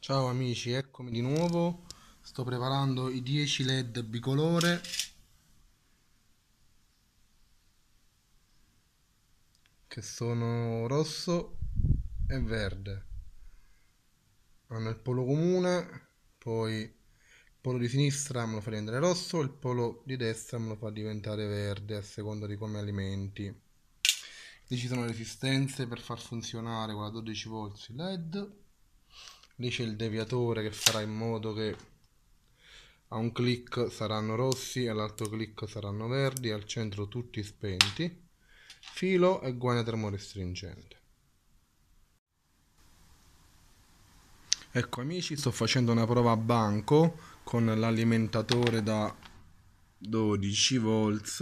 Ciao amici, eccomi di nuovo. Sto preparando i 10 LED bicolore. Che sono rosso e verde. Hanno il polo comune, poi il polo di sinistra me lo fa rendere rosso, il polo di destra me lo fa diventare verde a seconda di come alimenti. Qui ci sono resistenze per far funzionare con la 12 volts LED lì c'è il deviatore che farà in modo che a un clic saranno rossi all'altro clic saranno verdi al centro tutti spenti filo e guaina tremore stringente ecco amici sto facendo una prova a banco con l'alimentatore da 12 volts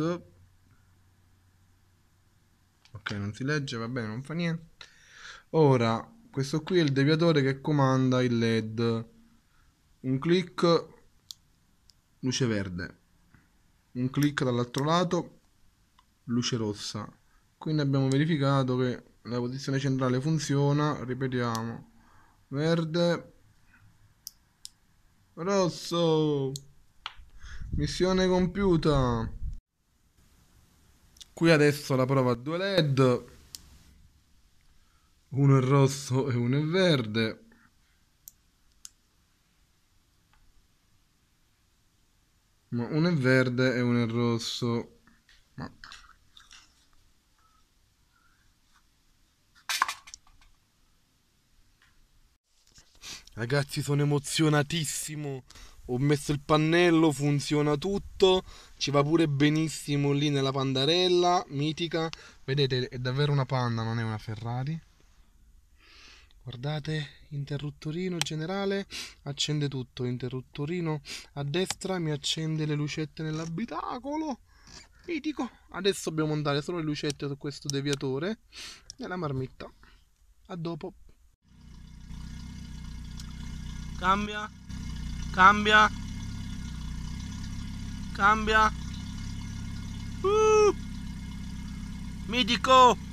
ok non si legge va bene non fa niente ora questo qui è il deviatore che comanda il led un clic luce verde un clic dall'altro lato luce rossa quindi abbiamo verificato che la posizione centrale funziona ripetiamo verde rosso missione compiuta qui adesso la prova a due led uno è rosso e uno è verde ma uno è verde e uno è rosso ma... Ragazzi sono emozionatissimo, ho messo il pannello, funziona tutto, ci va pure benissimo lì nella pandarella mitica, vedete è davvero una panda, non è una Ferrari guardate interruttorino generale accende tutto interruttorino a destra mi accende le lucette nell'abitacolo mitico adesso dobbiamo andare solo le lucette su questo deviatore nella marmitta a dopo cambia cambia cambia uh! mitico